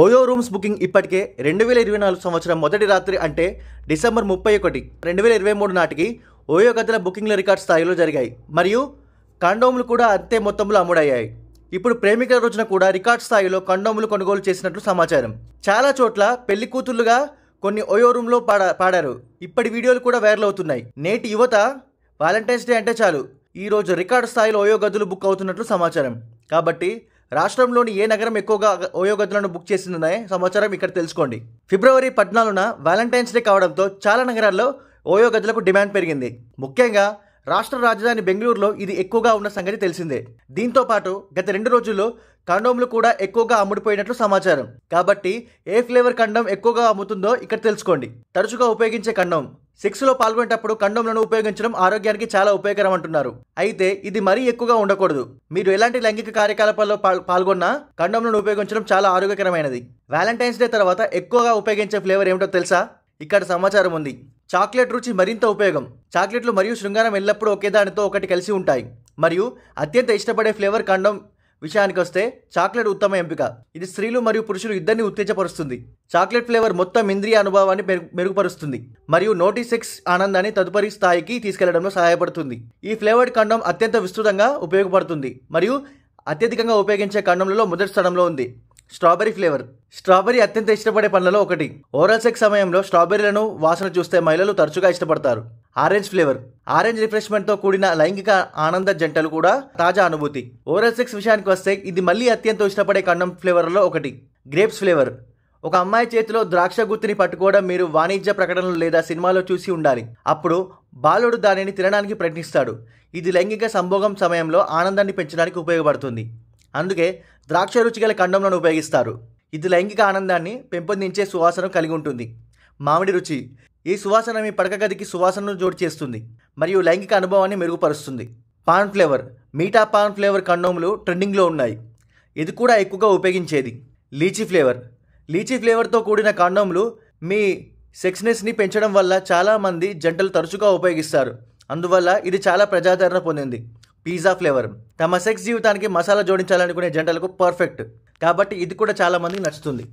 OYO rooms booking ఇప్పటికే రెండు వేల ఇరవై నాలుగు సంవత్సరం మొదటి రాత్రి అంటే డిసెంబర్ ముప్పై ఒకటి రెండు వేల ఇరవై మూడు నాటికి ఓయో గదుల బుకింగ్ల రికార్డ్ స్థాయిలో జరిగాయి మరియు కండోములు కూడా అంతే మొత్తంలో అమ్ముడయ్యాయి ఇప్పుడు ప్రేమికుల రోజున కూడా రికార్డ్ స్థాయిలో కండోములు కొనుగోలు చేసినట్లు సమాచారం చాలా చోట్ల పెళ్లి కూతుర్లుగా కొన్ని ఓయో రూమ్లో పాడ పాడారు ఇప్పటి వీడియోలు కూడా వైరల్ అవుతున్నాయి నేటి యువత వాలంటైన్స్ డే అంటే చాలు ఈరోజు రికార్డు స్థాయిలో ఓయో గదులు బుక్ అవుతున్నట్లు సమాచారం కాబట్టి రాష్ట్రంలోని ఏ నగరం ఎక్కువగా వయోగతులను బుక్ చేసిందనే సమాచారం ఇక్కడ తెలుసుకోండి ఫిబ్రవరి పద్నాలుగున వ్యాలంటైన్స్ డే కావడంతో చాలా నగరాల్లో వయోగతులకు డిమాండ్ పెరిగింది ముఖ్యంగా రాష్ట్ర రాజధాని బెంగళూరులో ఇది ఎక్కువగా ఉన్న సంగతి తెలిసిందే దీంతో పాటు గత రెండు రోజుల్లో కండోమ్లు కూడా ఎక్కువగా అమ్ముడిపోయినట్లు సమాచారం కాబట్టి ఏ ఫ్లేవర్ కండోమ్ ఎక్కువగా అమ్ముతుందో ఇక్కడ తెలుసుకోండి తరచుగా ఉపయోగించే కండోమ్ లో పాల్గొనేటప్పుడు కండోమ్లను ఉపయోగించడం ఆరోగ్యానికి చాలా ఉపయోగకరం అంటున్నారు అయితే ఇది మరీ ఎక్కువగా ఉండకూడదు మీరు ఎలాంటి లైంగిక కార్యకలాపాల్లో పాల్గొన్నా కండోమ్లను ఉపయోగించడం చాలా ఆరోగ్యకరమైనది వ్యాలంటైన్స్ డే తర్వాత ఎక్కువగా ఉపయోగించే ఫ్లేవర్ ఏమిటో తెలుసా ఇక్కడ సమాచారం ఉంది చాక్లెట్ రుచి మరింత ఉపయోగం చాక్లెట్లు మరియు శృంగారం ఎల్లప్పుడూ ఒకే దానితో ఒకటి కలిసి ఉంటాయి మరియు అత్యంత ఇష్టపడే ఫ్లేవర్ కండం విషయానికి వస్తే చాక్లెట్ ఉత్తమ ఎంపిక ఇది స్త్రీలు మరియు పురుషులు ఇద్దరిని ఉత్తేజపరుస్తుంది చాక్లెట్ ఫ్లేవర్ మొత్తం ఇంద్రియ అనుభవాన్ని మెరుగుపరుస్తుంది మరియు నోటిసెక్స్ ఆనందాన్ని తదుపరి స్థాయికి తీసుకెళ్లడంలో సహాయపడుతుంది ఈ ఫ్లేవర్డ్ కండం అత్యంత విస్తృతంగా ఉపయోగపడుతుంది మరియు అత్యధికంగా ఉపయోగించే ఖండంలో మొదటి స్థానంలో ఉంది స్ట్రాబెరీ ఫ్లేవర్ స్ట్రాబెరీ అత్యంత ఇష్టపడే పండ్లలో ఒకటి ఓరల్ సెక్స్ సమయంలో స్ట్రాబెర్రీలను వాసన చూస్తే మహిళలు తరచుగా ఇష్టపడతారు ఆరెంజ్ ఫ్లేవర్ ఆరెంజ్ రిఫ్రెష్మెంట్తో కూడిన లైంగిక ఆనంద జంటలు కూడా తాజా అనుభూతి ఓరల్ సెక్స్ విషయానికి వస్తే ఇది మళ్ళీ అత్యంత ఇష్టపడే కండం ఫ్లేవర్లలో ఒకటి గ్రేప్స్ ఫ్లేవర్ ఒక అమ్మాయి చేతిలో ద్రాక్ష గుత్తిని పట్టుకోవడం మీరు వాణిజ్య ప్రకటనలు లేదా సినిమాలో చూసి ఉండాలి అప్పుడు బాలుడు దానిని తినడానికి ప్రయత్నిస్తాడు ఇది లైంగిక సంభోగం సమయంలో ఆనందాన్ని పెంచడానికి ఉపయోగపడుతుంది అందుకే ద్రాక్ష రుచి గల ఖండంలను ఉపయోగిస్తారు ఇది లైంగిక ఆనందాన్ని పెంపొందించే సువాసన కలిగి ఉంటుంది మామిడి రుచి ఈ సువాసన మీ పడక గదికి సువాసనను జోడి చేస్తుంది మరియు లైంగిక అనుభవాన్ని మెరుగుపరుస్తుంది పాన్ ఫ్లేవర్ మీఠా పాన్ ఫ్లేవర్ కండోములు ట్రెండింగ్లో ఉన్నాయి ఇది కూడా ఎక్కువగా ఉపయోగించేది లీచీ ఫ్లేవర్ లీచీ ఫ్లేవర్తో కూడిన కండోములు మీ సెక్స్నెస్ని పెంచడం వల్ల చాలామంది జంటలు తరచుగా ఉపయోగిస్తారు అందువల్ల ఇది చాలా ప్రజాదరణ పొందింది పిజ్జా ఫ్లేవర్ తమ సెక్స్ జీవితానికి మసాలా జోడించాలనుకునే జంటలకు పర్ఫెక్ట్ కాబట్టి ఇది కూడా చాలా మందికి నచ్చుతుంది